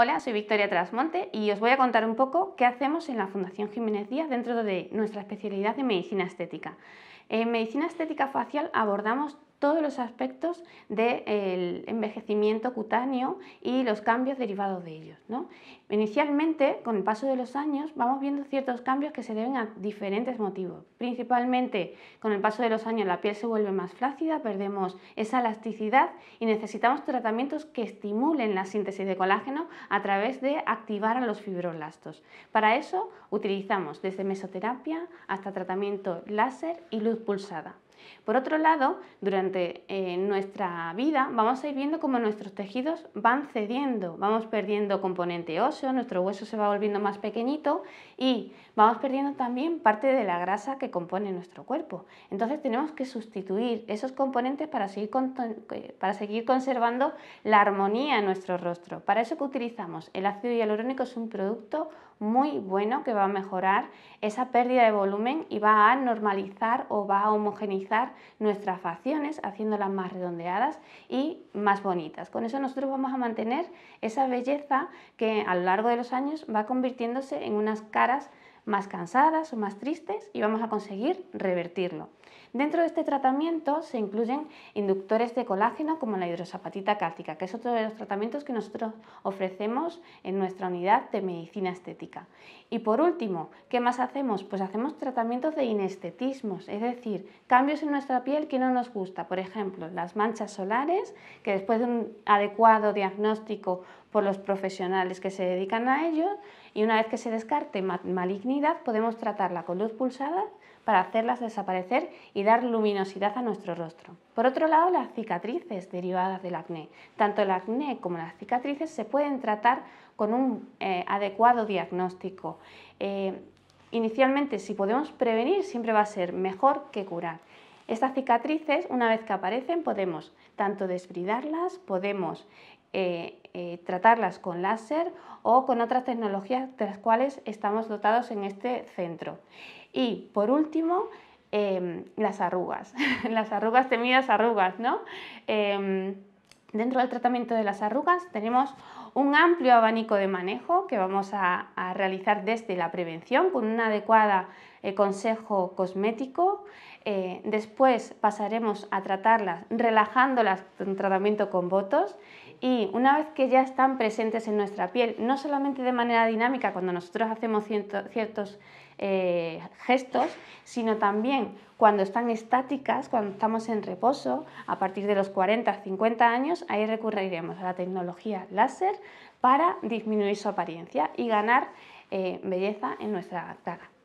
Hola, soy Victoria Trasmonte y os voy a contar un poco qué hacemos en la Fundación Jiménez Díaz dentro de nuestra especialidad de medicina estética. En medicina estética facial abordamos todos los aspectos del envejecimiento cutáneo y los cambios derivados de ellos. Inicialmente, con el paso de los años, vamos viendo ciertos cambios que se deben a diferentes motivos. Principalmente, con el paso de los años la piel se vuelve más flácida, perdemos esa elasticidad y necesitamos tratamientos que estimulen la síntesis de colágeno a través de activar a los fibroblastos. Para eso utilizamos desde mesoterapia hasta tratamiento láser y luz pulsada. Por otro lado, durante eh, nuestra vida vamos a ir viendo cómo nuestros tejidos van cediendo, vamos perdiendo componente óseo, nuestro hueso se va volviendo más pequeñito y vamos perdiendo también parte de la grasa que compone nuestro cuerpo. Entonces tenemos que sustituir esos componentes para seguir, eh, conservando la armonía en nuestro rostro. Para eso que utilizamos el ácido hialurónico es un producto muy bueno que va a mejorar esa pérdida de volumen y va a normalizar o va a homogeneizar nuestras facciones haciéndolas más redondeadas y más bonitas. Con eso nosotros vamos a mantener esa belleza que a lo largo de los años va convirtiéndose en unas caras más cansadas o más tristes y vamos a conseguir revertirlo. Dentro de este tratamiento se incluyen inductores de colágeno como la hidrosapatita cálcica, que es otro de los tratamientos que nosotros ofrecemos en nuestra unidad de medicina estética. Y por último, ¿qué más hacemos? Pues hacemos tratamientos de inestetismos, es decir, cambios en nuestra piel que no nos gusta, por ejemplo, las manchas solares, que después de un adecuado diagnóstico por los profesionales que se dedican a ello y una vez que se descarte malignidad podemos tratarla con luz pulsada para hacerlas desaparecer y dar luminosidad a nuestro rostro. Por otro lado, las cicatrices derivadas del acné. Tanto el acné como las cicatrices se pueden tratar con un eh, adecuado diagnóstico. Eh, inicialmente, si podemos prevenir, siempre va a ser mejor que curar. Estas cicatrices, una vez que aparecen, podemos tanto desbridarlas, podemos eh, eh, tratarlas con láser o con otras tecnologías de las cuales estamos dotados en este centro. Y por último, em, las arrugas, las arrugas temidas arrugas, ¿no? Em, dentro del tratamiento de las arrugas tenemos un amplio abanico de manejo que vamos a realizar desde la prevención con una adecuada consejo cosmético. Eh, después pasaremos a tratarlas relajándolas con tratamiento con botos y una vez que ya están presentes en nuestra piel, no solamente de manera dinámica cuando nosotros hacemos ciertos eh, gestos, sino también cuando están estáticas, cuando estamos en reposo, a partir de los 40-50 años, ahí recurriremos a la tecnología láser para disminuir su apariencia y ganar eh, belleza en nuestra cara.